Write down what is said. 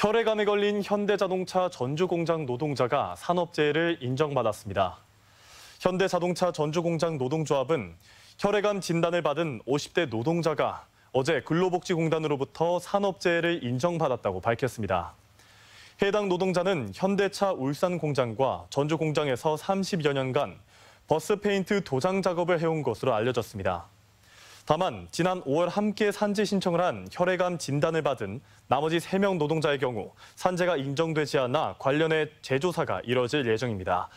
혈액암에 걸린 현대자동차 전주공장 노동자가 산업재해를 인정받았습니다. 현대자동차 전주공장 노동조합은 혈액암 진단을 받은 50대 노동자가 어제 근로복지공단으로부터 산업재해를 인정받았다고 밝혔습니다. 해당 노동자는 현대차 울산 공장과 전주 공장에서 30여 년간 버스 페인트 도장 작업을 해온 것으로 알려졌습니다. 다만 지난 5월 함께 산재 신청을 한 혈액암 진단을 받은 나머지 3명 노동자의 경우 산재가 인정되지 않아 관련해 재조사가 이뤄질 예정입니다.